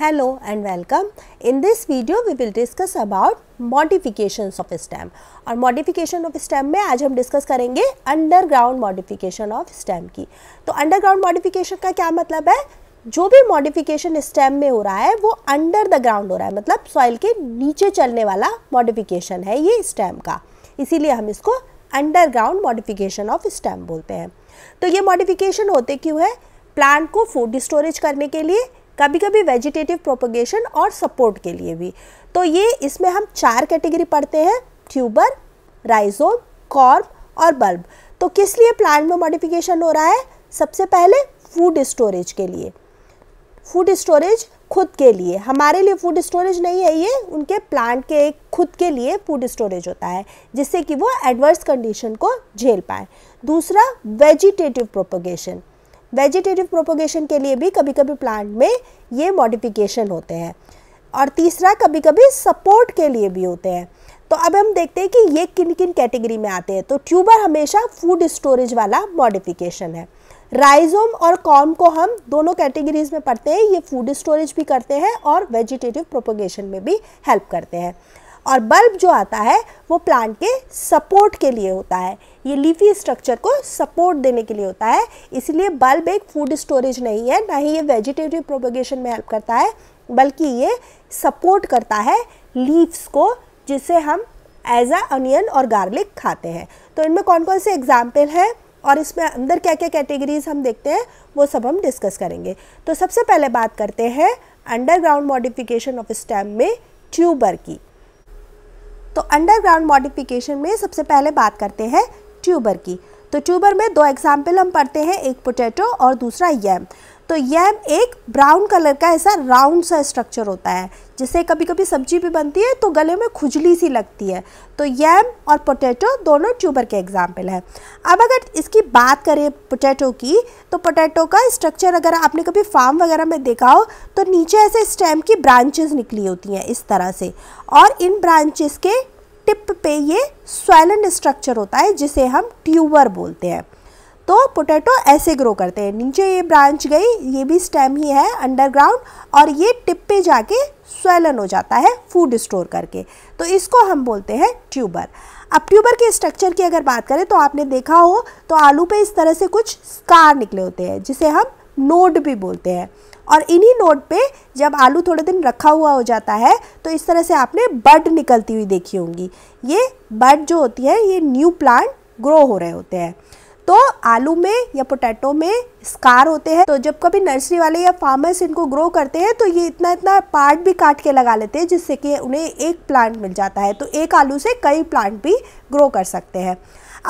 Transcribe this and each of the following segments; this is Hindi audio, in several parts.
hello and welcome in this video we will discuss about modification of stem और मॉडिफिकेशन ऑफ स्टैम्प में आज हम डिस्कस करेंगे अंडरग्राउंड मॉडिफिकेशन ऑफ स्टैम्प की तो अंडरग्राउंड मॉडिफिकेशन का क्या मतलब है जो भी मॉडिफिकेशन स्टेम में हो रहा है वो अंडर द ग्राउंड हो रहा है मतलब सॉइल के नीचे चलने वाला मॉडिफिकेशन है ये स्टैम्प का इसीलिए हम इसको अंडरग्राउंड मॉडिफिकेशन ऑफ स्टैम्प बोलते हैं तो ये मॉडिफिकेशन होते क्यों है प्लांट को फूड स्टोरेज करने के लिए कभी कभी वेजिटेटिव प्रोपोगेशन और सपोर्ट के लिए भी तो ये इसमें हम चार कैटेगरी पढ़ते हैं ट्यूबर राइजोम कॉर्म और बल्ब तो किस लिए प्लांट में मॉडिफिकेशन हो रहा है सबसे पहले फूड स्टोरेज के लिए फूड स्टोरेज खुद के लिए हमारे लिए फूड स्टोरेज नहीं है ये उनके प्लांट के एक खुद के लिए फूड स्टोरेज होता है जिससे कि वो एडवर्स कंडीशन को झेल पाए दूसरा वेजिटेटिव प्रोपोगेशन वेजिटेटिव प्रोपोगेशन के लिए भी कभी कभी प्लांट में ये मॉडिफिकेशन होते हैं और तीसरा कभी कभी सपोर्ट के लिए भी होते हैं तो अब हम देखते हैं कि ये किन किन कैटेगरी में आते हैं तो ट्यूबर हमेशा फूड स्टोरेज वाला मॉडिफिकेशन है राइजोम और कॉम को हम दोनों कैटेगरीज में पढ़ते हैं ये फूड स्टोरेज भी करते हैं और वेजिटेटिव प्रोपोगेशन में भी हेल्प करते हैं और बल्ब जो आता है वो प्लांट के सपोर्ट के लिए होता है ये लीफी स्ट्रक्चर को सपोर्ट देने के लिए होता है इसलिए बल्ब एक फूड स्टोरेज नहीं है ना ही ये वेजिटेटिव प्रोपोगेशन में हेल्प करता है बल्कि ये सपोर्ट करता है लीव्स को जिसे हम एज अ अनियन और गार्लिक खाते हैं तो इनमें कौन कौन से एग्जाम्पल हैं और इसमें अंदर क्या क्या कैटेगरीज हम देखते हैं वो सब हम डिस्कस करेंगे तो सबसे पहले बात करते हैं अंडरग्राउंड मॉडिफिकेशन ऑफ स्टेम में ट्यूबर की तो अंडरग्राउंड मॉडिफिकेशन में सबसे पहले बात करते हैं ट्यूबर की तो ट्यूबर में दो एग्जाम्पल हम पढ़ते हैं एक पोटैटो और दूसरा यम तो यह एक ब्राउन कलर का ऐसा राउंड सा स्ट्रक्चर होता है जिसे कभी कभी सब्जी भी बनती है तो गले में खुजली सी लगती है तो यम और पोटैटो दोनों ट्यूबर के एग्जाम्पल हैं अब अगर इसकी बात करें पोटैटो की तो पोटैटो का स्ट्रक्चर अगर आपने कभी फार्म वगैरह में देखा हो तो नीचे ऐसे स्टेम की ब्रांचेस निकली होती हैं इस तरह से और इन ब्रांचेस के टिप पे ये स्वेलन स्ट्रक्चर होता है जिसे हम ट्यूबर बोलते हैं तो पोटैटो ऐसे ग्रो करते हैं नीचे ये ब्रांच गई ये भी स्टेम ही है अंडरग्राउंड और ये टिप पे जाके स्वेलन हो जाता है फूड स्टोर करके तो इसको हम बोलते हैं ट्यूबर अब ट्यूबर के स्ट्रक्चर की अगर बात करें तो आपने देखा हो तो आलू पे इस तरह से कुछ स्कार निकले होते हैं जिसे हम नोड भी बोलते हैं और इन्हीं नोड पे जब आलू थोड़े दिन रखा हुआ हो जाता है तो इस तरह से आपने बर्ड निकलती हुई देखी होंगी ये बर्ड जो होती है ये न्यू प्लांट ग्रो हो रहे होते हैं तो आलू में या पोटैटो में स्कार होते हैं तो जब कभी नर्सरी वाले या फार्मर्स इनको ग्रो करते हैं तो ये इतना इतना पार्ट भी काट के लगा लेते हैं जिससे कि उन्हें एक प्लांट मिल जाता है तो एक आलू से कई प्लांट भी ग्रो कर सकते हैं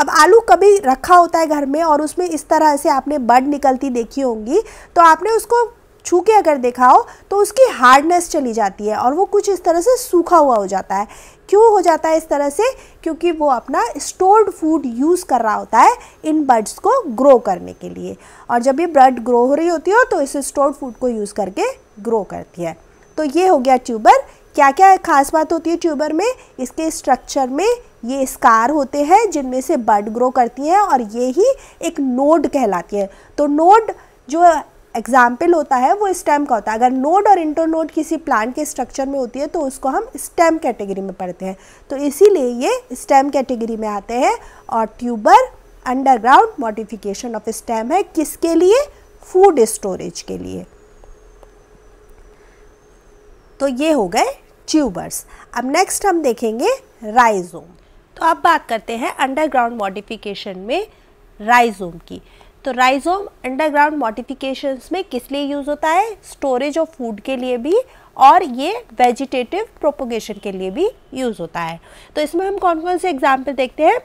अब आलू कभी रखा होता है घर में और उसमें इस तरह से आपने बड निकलती देखी होंगी तो आपने उसको छू के अगर देखा हो तो उसकी हार्डनेस चली जाती है और वो कुछ इस तरह से सूखा हुआ हो जाता है क्यों हो जाता है इस तरह से क्योंकि वो अपना स्टोर्ड फूड यूज़ कर रहा होता है इन बर्ड्स को ग्रो करने के लिए और जब ये ब्रड ग्रो हो रही होती हो तो इस स्टोर्ड फूड को यूज़ करके ग्रो करती है तो ये हो गया ट्यूबर क्या क्या खास बात होती है ट्यूबर में इसके स्ट्रक्चर में ये स्कार होते हैं जिनमें से बर्ड ग्रो करती हैं और ये ही एक नोड कहलाती है तो नोड जो एग्जाम्पल होता है वो स्टेम का होता है अगर नोड और इंटरनोड किसी प्लांट के स्ट्रक्चर में होती है तो उसको हम स्टेम कैटेगरी में पढ़ते हैं तो इसीलिए ये स्टेम कैटेगरी में आते हैं और tuber underground modification of stem है किसके लिए फूड स्टोरेज के लिए तो ये हो गए ट्यूबर्स अब नेक्स्ट हम देखेंगे राइजोम तो अब बात करते हैं अंडरग्राउंड मॉडिफिकेशन में राइजोम की तो राइजोम अंडरग्राउंड मॉडिफिकेशंस में किस लिए यूज़ होता है स्टोरेज ऑफ फूड के लिए भी और ये वेजिटेटिव प्रोपोगेशन के लिए भी यूज़ होता है तो इसमें हम कौन कौन से एग्जाम्पल देखते हैं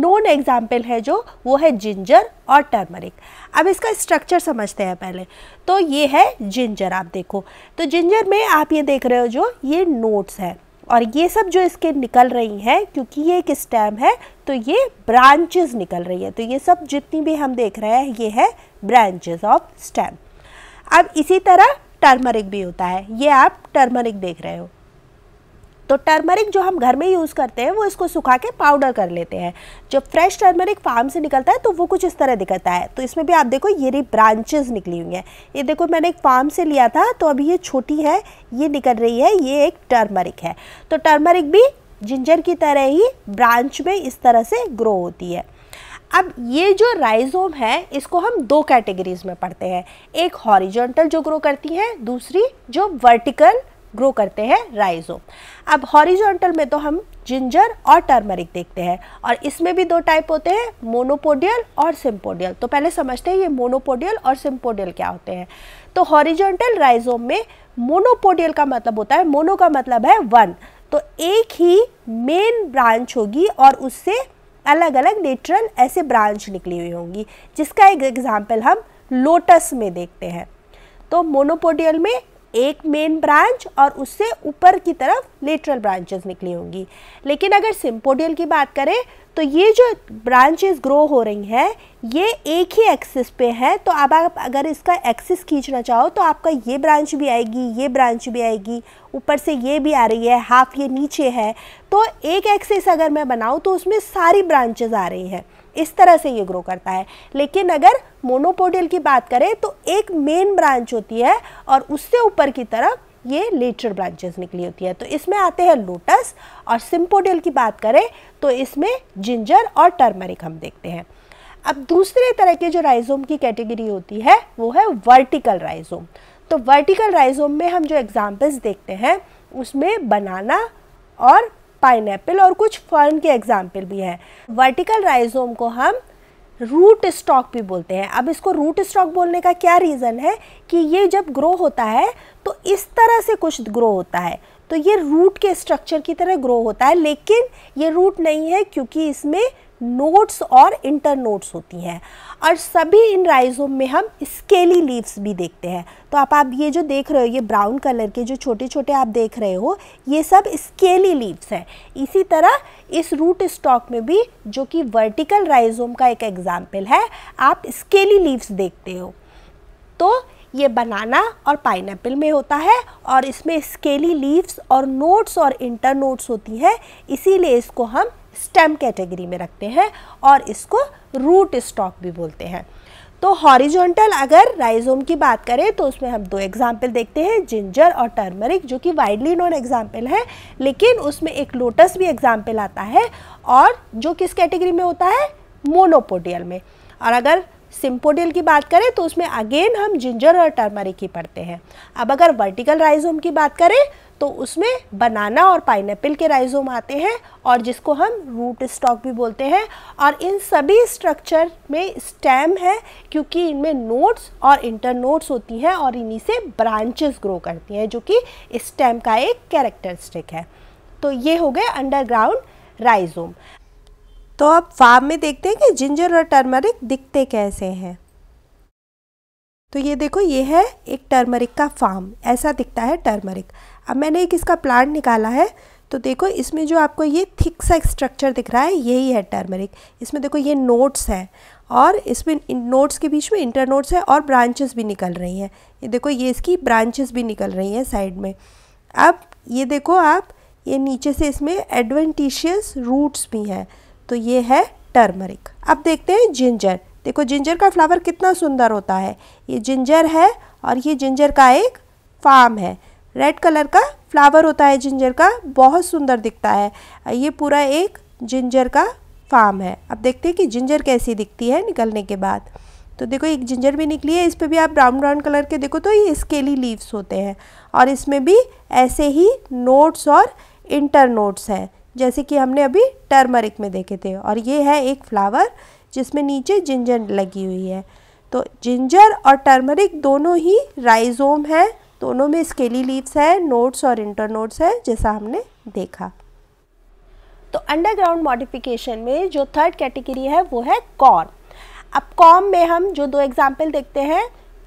नोन एग्जाम्पल है जो वो है जिंजर और टर्मरिक अब इसका स्ट्रक्चर समझते हैं पहले तो ये है जिंजर आप देखो तो जिंजर में आप ये देख रहे हो जो ये नोट्स हैं और ये सब जो इसके निकल रही हैं क्योंकि ये एक स्टेम है तो ये ब्रांचेस निकल रही है तो ये सब जितनी भी हम देख रहे हैं ये है ब्रांचेस ऑफ स्टेम अब इसी तरह टर्मरिक भी होता है ये आप टर्मरिक देख रहे हो तो टर्मरिक जो हम घर में यूज़ करते हैं वो इसको सुखा के पाउडर कर लेते हैं जो फ्रेश टर्मरिक फार्म से निकलता है तो वो कुछ इस तरह दिखता है तो इसमें भी आप देखो ये रही ब्रांचेज निकली हुई हैं ये देखो मैंने एक फार्म से लिया था तो अभी ये छोटी है ये निकल रही है ये एक टर्मरिक है तो टर्मरिक भी जिंजर की तरह ही ब्रांच में इस तरह से ग्रो होती है अब ये जो राइजोम है इसको हम दो कैटेगरीज में पढ़ते हैं एक हॉरिजॉन्टल जो ग्रो करती है दूसरी जो वर्टिकल ग्रो करते हैं राइजोम अब हॉरिजॉन्टल में तो हम जिंजर और टर्मरिक देखते हैं और इसमें भी दो टाइप होते हैं मोनोपोडियल और सिम्पोडियल तो पहले समझते हैं ये मोनोपोडियल और सिम्पोडियल क्या होते हैं तो हॉरिजॉन्टल राइजोम में मोनोपोडियल का मतलब होता है मोनो का मतलब है वन तो एक ही मेन ब्रांच होगी और उससे अलग अलग नेचुरल ऐसे ब्रांच निकली हुई होंगी जिसका एक एग्जाम्पल हम लोटस में देखते हैं तो मोनोपोडियल में एक मेन ब्रांच और उससे ऊपर की तरफ लेटरल ब्रांचेस निकली होंगी लेकिन अगर सिम्पोडियल की बात करें तो ये जो ब्रांचेस ग्रो हो रही हैं ये एक ही एक्सिस पे है तो अब आप अगर इसका एक्सिस खींचना चाहो तो आपका ये ब्रांच भी आएगी ये ब्रांच भी आएगी ऊपर से ये भी आ रही है हाफ ये नीचे है तो एक एक्सिस अगर मैं बनाऊँ तो उसमें सारी ब्रांचेस आ रही हैं इस तरह से ये ग्रो करता है लेकिन अगर मोनोपोडियल की बात करें तो एक मेन ब्रांच होती है और उससे ऊपर की तरफ ये लेटर ब्रांचेस निकली होती है तो इसमें आते हैं लोटस और सिम्पोडियल की बात करें तो इसमें जिंजर और टर्मरिक हम देखते हैं अब दूसरे तरह के जो राइजोम की कैटेगरी होती है वो है वर्टिकल राइजोम तो वर्टिकल राइजोम में हम जो एग्जाम्पल्स देखते हैं उसमें बनाना और पाइन और कुछ फर्न के एग्जाम्पल भी हैं वर्टिकल राइजोम को हम रूट स्टॉक भी बोलते हैं अब इसको रूट स्टॉक बोलने का क्या रीज़न है कि ये जब ग्रो होता है तो इस तरह से कुछ ग्रो होता है तो ये रूट के स्ट्रक्चर की तरह ग्रो होता है लेकिन ये रूट नहीं है क्योंकि इसमें नोट्स और इंटर नोट्स होती हैं और सभी इन राइजोम में हम स्केली लीव्स भी देखते हैं तो आप आप ये जो देख रहे हो ये ब्राउन कलर के जो छोटे छोटे आप देख रहे हो ये सब स्केली लीव्स हैं इसी तरह इस रूट स्टॉक में भी जो कि वर्टिकल राइजोम का एक एग्जाम्पल है आप स्केली लीव्स देखते हो तो ये बनाना और पाइन में होता है और इसमें स्केली लीव्स और नोट्स और इंटर नोट्स होती हैं इसीलिए इसको हम स्टेम कैटेगरी में रखते हैं और इसको रूट स्टॉक भी बोलते हैं तो हॉरिजॉन्टल अगर राइजोम की बात करें तो उसमें हम दो एग्जाम्पल देखते हैं जिंजर और टर्मरिक जो कि वाइडली नोन एग्जाम्पल है लेकिन उसमें एक लोटस भी एग्जाम्पल आता है और जो किस कैटेगरी में होता है मोनोपोडियल में और अगर सिम्पोडियल की बात करें तो उसमें अगेन हम जिंजर और टर्मरिक ही पढ़ते हैं अब अगर वर्टिकल राइजोम की बात करें तो उसमें बनाना और पाइनएप्पल के राइजोम आते हैं और जिसको हम रूट स्टॉक भी बोलते हैं और इन सभी स्ट्रक्चर में स्टेम है क्योंकि इनमें नोट्स और इंटर नोट्स होती हैं और इन्हीं से ब्रांचेस ग्रो करती हैं जो कि स्टेम का एक कैरेक्टरिस्टिक है तो ये हो गए अंडरग्राउंड राइजोम तो अब फार्म में देखते हैं कि जिंजर और टर्मरिक दिखते कैसे हैं तो ये देखो ये है एक टर्मरिक का फार्म ऐसा दिखता है टर्मरिक अब मैंने एक इसका प्लांट निकाला है तो देखो इसमें जो आपको ये थिक सा स्ट्रक्चर दिख रहा है यही है टर्मरिक इसमें देखो ये नोट्स हैं और इसमें नोट्स के बीच में इंटर नोट्स है और ब्रांचेस भी निकल रही हैं ये देखो ये इसकी ब्रांचेस भी निकल रही हैं साइड में अब ये देखो आप ये नीचे से इसमें एडवेंटिशियस रूट्स भी हैं तो ये है टर्मरिक अब देखते हैं जिंजर देखो जिंजर का फ्लावर कितना सुंदर होता है ये जिंजर है और ये जिंजर का एक फार्म है रेड कलर का फ्लावर होता है जिंजर का बहुत सुंदर दिखता है ये पूरा एक जिंजर का फार्म है अब देखते हैं कि जिंजर कैसी दिखती है निकलने के बाद तो देखो एक जिंजर भी निकली है इस पर भी आप ब्राउन ब्राउन कलर के देखो तो ये स्केली लीव्स होते हैं और इसमें भी ऐसे ही नोट्स और इंटर नोट्स हैं जैसे कि हमने अभी टर्मरिक में देखे थे और ये है एक फ्लावर जिसमें नीचे जिंजर लगी हुई है तो जिंजर और टर्मरिक दोनों ही राइजोम हैं दोनों में स्केली लीव्स है नोट्स और इंटर नोट्स है जैसा हमने देखा तो अंडरग्राउंड मॉडिफिकेशन में जो थर्ड कैटेगरी है वो है कॉर्म अब कॉम में हम जो दो एग्जाम्पल देखते हैं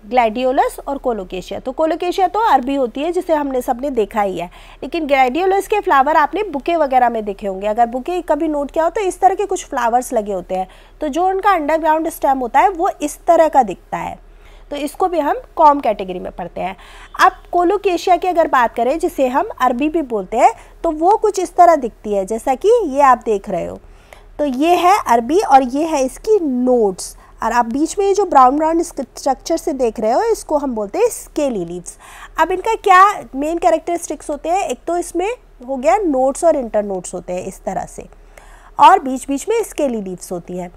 ग्लैडियोलस और कोलोकेशिया तो कोलोकेशिया तो अरबी होती है जिसे हमने सबने देखा ही है लेकिन ग्लैडियोलस के फ्लावर आपने बुके वगैरह में देखे होंगे अगर बुके कभी नोट किया हो तो इस तरह के कुछ फ्लावर्स लगे होते हैं तो जो उनका अंडरग्राउंड स्टेम होता है वो इस तरह का दिखता है तो इसको भी हम कॉम कैटेगरी में पढ़ते हैं अब कोलोकेशिया की अगर बात करें जिसे हम अरबी भी बोलते हैं तो वो कुछ इस तरह दिखती है जैसा कि ये आप देख रहे हो तो ये है अरबी और ये है इसकी नोट्स और आप बीच में ये जो ब्राउन ब्राउन स्ट्रक्चर से देख रहे हो इसको हम बोलते हैं स्केली लीव्स अब इनका क्या मेन कैरेक्टरिस्टिक्स होते हैं एक तो इसमें हो गया नोट्स और इंटर नोट्स होते हैं इस तरह से और बीच बीच में स्केली लीव्स होती हैं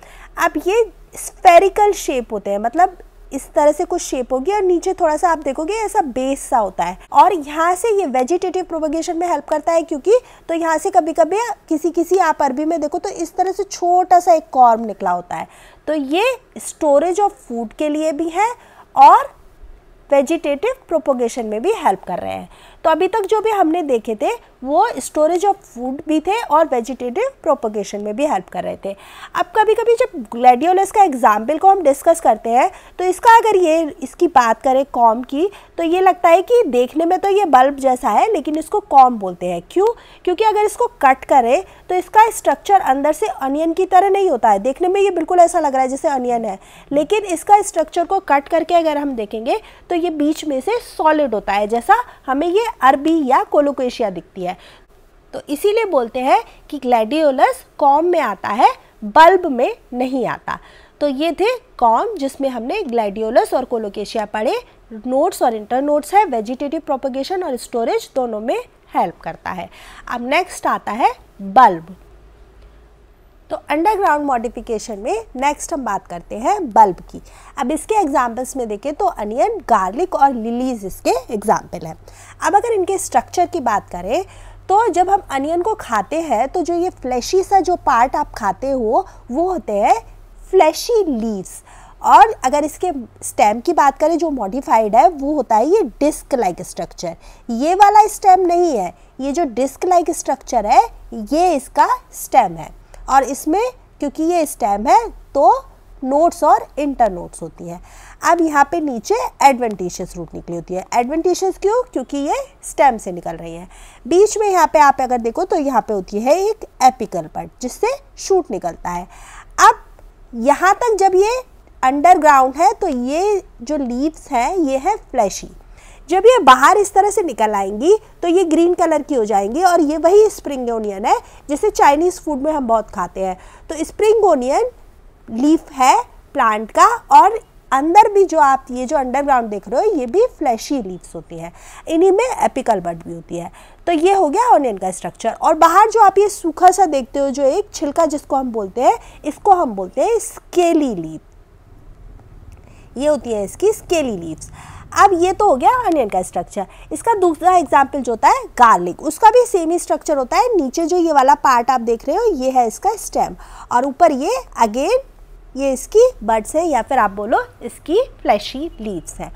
अब ये स्फेरिकल शेप होते हैं मतलब इस तरह से कुछ शेप होगी और नीचे थोड़ा सा आप देखोगे ऐसा बेस सा होता है और यहाँ से ये वेजिटेटिव प्रोपोगेशन में हेल्प करता है क्योंकि तो यहाँ से कभी कभी किसी किसी आप अरबी में देखो तो इस तरह से छोटा सा एक कॉर्म निकला होता है तो ये स्टोरेज ऑफ फूड के लिए भी है और वेजिटेटिव प्रोपोगेशन में भी हेल्प कर रहे हैं तो अभी तक जो भी हमने देखे थे वो स्टोरेज ऑफ फूड भी थे और वेजिटेटिव प्रोपोगेशन में भी हेल्प कर रहे थे अब कभी कभी जब ग्लैडियोलस का एग्जाम्पल को हम डिस्कस करते हैं तो इसका अगर ये इसकी बात करें कॉम की तो ये लगता है कि देखने में तो ये बल्ब जैसा है लेकिन इसको कॉम बोलते हैं क्यों क्योंकि अगर इसको कट करें तो इसका स्ट्रक्चर अंदर से अनियन की तरह नहीं होता है देखने में ये बिल्कुल ऐसा लग रहा है जैसे अनियन है लेकिन इसका स्ट्रक्चर को कट करके अगर हम देखेंगे तो ये बीच में से सॉलिड होता है जैसा हमें ये अरबी या कोलोकेशिया दिखती है तो इसीलिए बोलते हैं कि ग्लैडियोलस कॉम में आता है बल्ब में नहीं आता तो ये थे कॉम जिसमें हमने ग्लैडियोलस और कोलोकेशिया पढ़े नोट्स और इंटर नोट्स है वेजिटेटिव प्रोपोगेशन और स्टोरेज दोनों में हेल्प करता है अब नेक्स्ट आता है बल्ब तो अंडरग्राउंड मॉडिफिकेशन में नेक्स्ट हम बात करते हैं बल्ब की अब इसके एग्जाम्पल्स में देखें तो अनियन गार्लिक और लिलीज इसके एग्जाम्पल हैं अब अगर इनके स्ट्रक्चर की बात करें तो जब हम अनियन को खाते हैं तो जो ये फ्लैशी सा जो पार्ट आप खाते हो वो होते हैं फ्लैशी लीव्स और अगर इसके स्टेम की बात करें जो मॉडिफाइड है वो होता है ये डिस्क लाइक स्ट्रक्चर ये वाला स्टेम नहीं है ये जो डिस्क लाइक स्ट्रक्चर है ये इसका स्टेम है और इसमें क्योंकि ये स्टैम है तो नोट्स और इंटर नोट्स होती है अब यहाँ पे नीचे एडवेंटिशियस रूट निकली होती है एडवेंटिशियस क्यों क्योंकि ये स्टेम से निकल रही है बीच में यहाँ पे आप अगर देखो तो यहाँ पे होती है एक एपिकल पट जिससे शूट निकलता है अब यहाँ तक जब ये अंडरग्राउंड है तो ये जो लीव्स हैं ये है फ्लैशी जब ये बाहर इस तरह से निकल आएंगी तो ये ग्रीन कलर की हो जाएंगी और ये वही स्प्रिंग ओनियन है जिसे चाइनीज़ फूड में हम बहुत खाते हैं तो स्प्रिंग ओनियन लीफ है प्लांट का और अंदर भी जो आप ये जो अंडरग्राउंड देख रहे हो ये भी फ्लैशी लीव्स होती है इन्हीं में एपिकल बर्ड भी होती है तो ये हो गया ऑनियन का स्ट्रक्चर और बाहर जो आप ये सूखा सा देखते हो जो एक छिलका जिसको हम बोलते हैं इसको हम बोलते हैं स्केली लीव ये होती है इसकी स्केली लीव्स अब ये तो हो गया अनियन का स्ट्रक्चर इसका दूसरा एग्जाम्पल जो होता है गार्लिक उसका भी सेम ही स्ट्रक्चर होता है नीचे जो ये वाला पार्ट आप देख रहे हो ये है इसका स्टेम और ऊपर ये अगेन ये इसकी बर्ड्स है या फिर आप बोलो इसकी फ्लैशी लीव्स हैं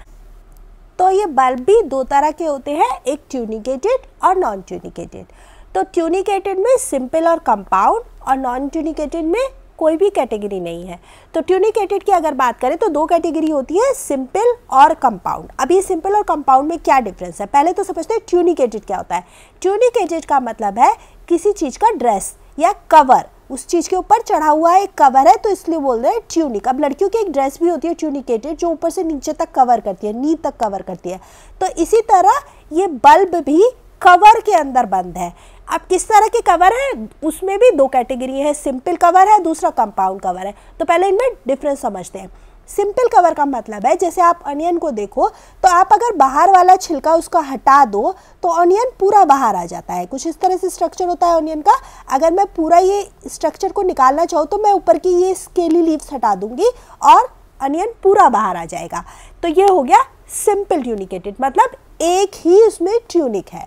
तो ये बल्ब भी दो तरह के होते हैं एक ट्यूनिकेटेड और नॉन ट्यूनिकेटेड तो ट्यूनिकेटेड में सिंपल और कंपाउंड और नॉन ट्यूनिकेटेड में कोई भी कैटेगरी नहीं है तो ट्यूनिकेटेड की अगर बात करें तो दो कैटेगरी होती है सिंपल और कंपाउंड अभी सिंपल और कंपाउंड में क्या डिफरेंस है पहले तो समझते हैं ट्यूनिकेटेड क्या होता है ट्यूनिकेटेड का मतलब है किसी चीज़ का ड्रेस या कवर उस चीज़ के ऊपर चढ़ा हुआ एक कवर है तो इसलिए बोल रहे हैं ट्यूनिक अब लड़कियों की एक ड्रेस भी होती है ट्यूनिकेटेड जो ऊपर से नीचे तक कवर करती है नी तक कवर करती है तो इसी तरह ये बल्ब भी कवर के अंदर बंद है अब किस तरह के कवर है उसमें भी दो कैटेगरी है सिंपल कवर है दूसरा कंपाउंड कवर है तो पहले इनमें डिफरेंस समझते हैं सिंपल कवर का मतलब है जैसे आप अनियन को देखो तो आप अगर बाहर वाला छिलका उसका हटा दो तो अनियन पूरा बाहर आ जाता है कुछ इस तरह से स्ट्रक्चर होता है अनियन का अगर मैं पूरा ये स्ट्रक्चर को निकालना चाहूँ तो मैं ऊपर की ये स्केली लीव्स हटा दूँगी और अनियन पूरा बाहर आ जाएगा तो ये हो गया सिंपल ट्यूनिकेटेड मतलब एक ही उसमें ट्यूनिक है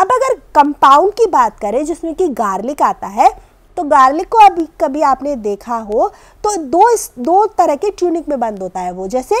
अब अगर कंपाउंड की बात करें जिसमें कि गार्लिक आता है तो गार्लिक को अभी कभी आपने देखा हो तो दो दो तरह के ट्यूनिक में बंद होता है वो जैसे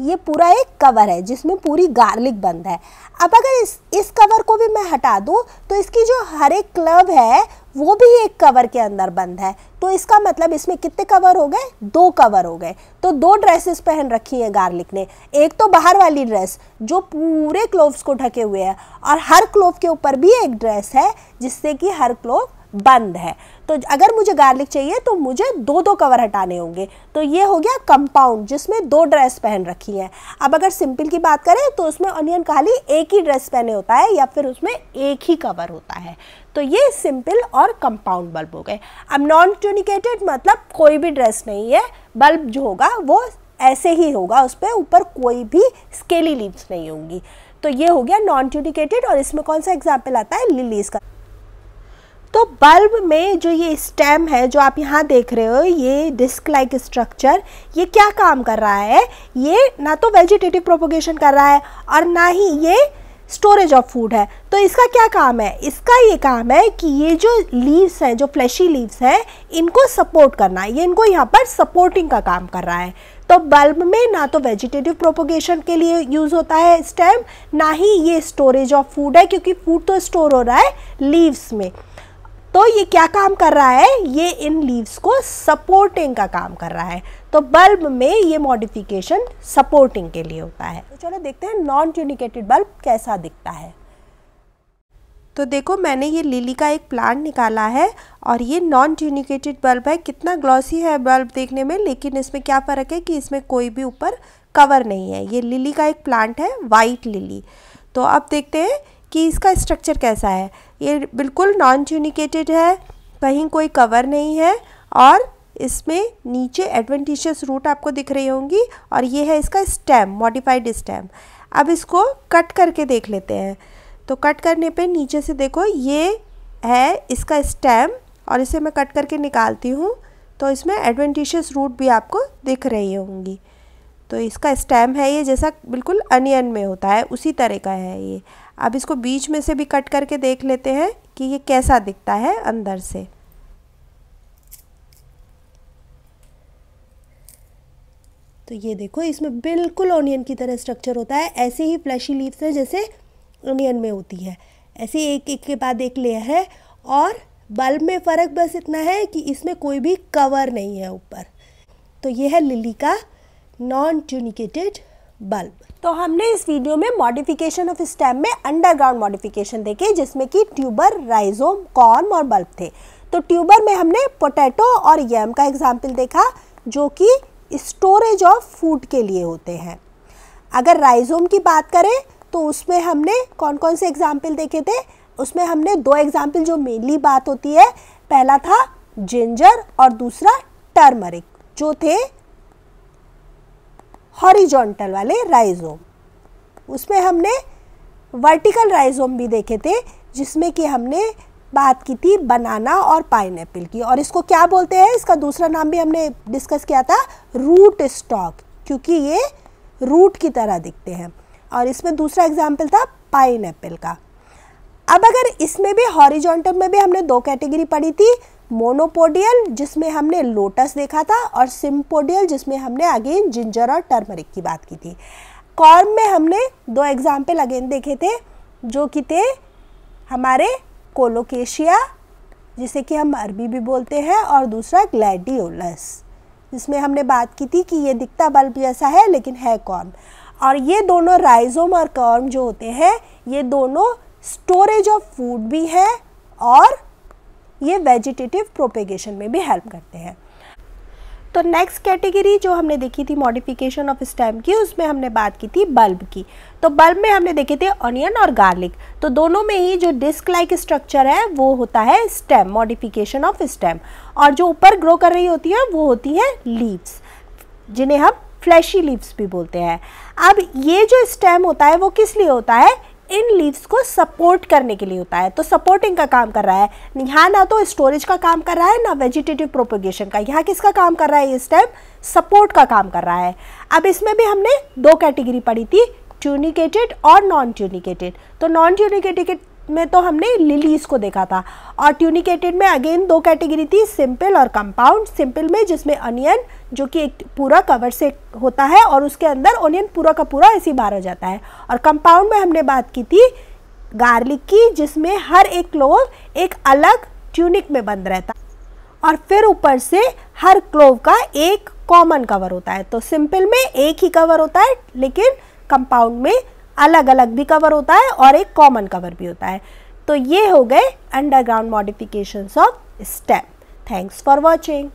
ये पूरा एक कवर है जिसमें पूरी गार्लिक बंद है अब अगर इस इस कवर को भी मैं हटा दूँ तो इसकी जो हर एक क्लब है वो भी एक कवर के अंदर बंद है तो इसका मतलब इसमें कितने कवर हो गए दो कवर हो गए तो दो ड्रेसेस पहन रखी हैं गार्लिक ने एक तो बाहर वाली ड्रेस जो पूरे क्लोव्स को ढके हुए है और हर क्लोव के ऊपर भी एक ड्रेस है जिससे कि हर क्लोव बंद है तो अगर मुझे गार्लिक चाहिए तो मुझे दो दो कवर हटाने होंगे तो ये हो गया कंपाउंड जिसमें दो ड्रेस पहन रखी है अब अगर सिंपल की बात करें तो उसमें ऑनियन खाली एक ही ड्रेस पहने होता है या फिर उसमें एक ही कवर होता है तो ये सिंपल और कंपाउंड बल्ब हो गए अब नॉन ट्यूनिकेटेड मतलब कोई भी ड्रेस नहीं है बल्ब जो होगा वो ऐसे ही होगा उस पर ऊपर कोई भी स्केली लीव्स नहीं होंगी तो ये हो गया नॉन ट्यूनिकेटेड और इसमें कौन सा एग्जाम्पल आता है लिलीज का तो बल्ब में जो ये स्टेम है जो आप यहाँ देख रहे हो ये डिस्क लाइक स्ट्रक्चर ये क्या काम कर रहा है ये ना तो वेजिटेटिव प्रोपोगेशन कर रहा है और ना ही ये स्टोरेज ऑफ फूड है तो इसका क्या काम है इसका ये काम है कि ये जो लीव्स हैं जो फ्लैशी लीव्स हैं इनको सपोर्ट करना है ये इनको यहाँ पर सपोर्टिंग का काम कर रहा है तो बल्ब में ना तो वेजिटेटिव प्रोपोगेशन के लिए यूज़ होता है स्टेम ना ही ये स्टोरेज ऑफ फूड है क्योंकि फूड तो स्टोर हो रहा है लीव्स में तो ये क्या काम कर रहा है ये इन लीव्स को सपोर्टिंग का काम कर रहा है तो बल्ब में ये मॉडिफिकेशन सपोर्टिंग के लिए होता है तो चलो देखते हैं नॉन ट्यूनिकेटेड बल्ब कैसा दिखता है तो देखो मैंने ये लिली का एक प्लांट निकाला है और ये नॉन ट्यूनिकेटेड बल्ब है कितना ग्लॉसी है बल्ब देखने में लेकिन इसमें क्या फ़र्क है कि इसमें कोई भी ऊपर कवर नहीं है ये लिली का एक प्लांट है वाइट लिली तो अब देखते हैं कि इसका स्ट्रक्चर कैसा है ये बिल्कुल नॉन ट्यूनिकेटेड है कहीं कोई कवर नहीं है और इसमें नीचे एडवेंटिशियस रूट आपको दिख रही होंगी और ये है इसका स्टेम मॉडिफाइड स्टेम अब इसको कट करके देख लेते हैं तो कट करने पे नीचे से देखो ये है इसका स्टेम और इसे मैं कट करके निकालती हूँ तो इसमें एडवेंटिशियस रूट भी आपको दिख रही होंगी तो इसका स्टेम है ये जैसा बिल्कुल अनियन में होता है उसी तरह का है ये अब इसको बीच में से भी कट करके देख लेते हैं कि ये कैसा दिखता है अंदर से तो ये देखो इसमें बिल्कुल ऑनियन की तरह स्ट्रक्चर होता है ऐसे ही फ्लैशी लीव्स है जैसे ऑनियन में होती है ऐसे एक एक के बाद एक लेयर है और बल्ब में फ़र्क बस इतना है कि इसमें कोई भी कवर नहीं है ऊपर तो ये है लिली का नॉन ट्यूनिकेटेड बल्ब तो हमने इस वीडियो में मॉडिफिकेशन ऑफ स्टेम में अंडरग्राउंड मॉडिफिकेशन देखे जिसमें कि ट्यूबर राइजोम कॉर्म और बल्ब थे तो ट्यूबर में हमने पोटैटो और यम का एग्जाम्पल देखा जो कि स्टोरेज ऑफ फूड के लिए होते हैं अगर राइजोम की बात करें तो उसमें हमने कौन कौन से एग्जाम्पल देखे थे उसमें हमने दो एग्जाम्पल जो मेनली बात होती है पहला था जिंजर और दूसरा टर्मरिक जो थे हॉरिजॉन्टल वाले राइजोम उसमें हमने वर्टिकल राइजोम भी देखे थे जिसमें कि हमने बात की थी बनाना और पाइन की और इसको क्या बोलते हैं इसका दूसरा नाम भी हमने डिस्कस किया था रूट स्टॉक क्योंकि ये रूट की तरह दिखते हैं और इसमें दूसरा एग्जाम्पल था पाइन का अब अगर इसमें भी हॉरिजॉन्टल में भी हमने दो कैटेगरी पढ़ी थी मोनोपोडियल जिसमें हमने लोटस देखा था और सिम्पोडियल जिसमें हमने अगेन जिंजर और टर्मरिक की बात की थी कॉर्म में हमने दो एग्जाम्पल अगेन देखे थे जो कि थे हमारे कोलोकेशिया जिसे कि हम अरबी भी बोलते हैं और दूसरा ग्लैडियोलस जिसमें हमने बात की थी कि ये दिखता बल्ब जैसा है लेकिन है कॉर्म और ये दोनों राइजोम और कॉर्म जो होते हैं ये दोनों स्टोरेज ऑफ फूड भी है और ये वेजिटेटिव प्रोपेगेशन में भी हेल्प करते हैं तो नेक्स्ट कैटेगरी जो हमने देखी थी मॉडिफिकेशन ऑफ स्टेम की उसमें हमने बात की थी बल्ब की तो बल्ब में हमने देखे थे ऑनियन और गार्लिक तो दोनों में ही जो डिस्क लाइक स्ट्रक्चर है वो होता है स्टेम मॉडिफिकेशन ऑफ स्टेम और जो ऊपर ग्रो कर रही होती है वो होती है लीव्स जिन्हें हम फ्लैशी लीव्स भी बोलते हैं अब ये जो स्टेम होता है वो किस लिए होता है इन लीव्स को सपोर्ट करने के लिए होता है तो सपोर्टिंग का काम कर रहा है यहाँ ना तो स्टोरेज का काम कर रहा है ना वेजिटेटिव प्रोपोगेशन का यहाँ किसका काम कर रहा है ये स्टेप सपोर्ट का काम कर रहा है अब इसमें भी हमने दो कैटेगरी पढ़ी थी ट्यूनिकेटेड और नॉन ट्यूनिकेटेड तो नॉन ट्यूनिकेटेड में तो हमने लिलीज को देखा था और ट्यूनिकेटेड में अगेन दो कैटेगरी थी सिंपल और कंपाउंड सिंपल में जिसमें अनियन जो कि एक पूरा कवर से होता है और उसके अंदर ओनियन पूरा का पूरा ऐसे बाहर हो जाता है और कंपाउंड में हमने बात की थी गार्लिक की जिसमें हर एक क्लोव एक अलग ट्यूनिक में बंद रहता और फिर ऊपर से हर क्लोव का एक कॉमन कवर होता है तो सिंपल में एक ही कवर होता है लेकिन कंपाउंड में अलग अलग भी कवर होता है और एक कॉमन कवर भी होता है तो ये हो गए underground modifications of stem thanks for watching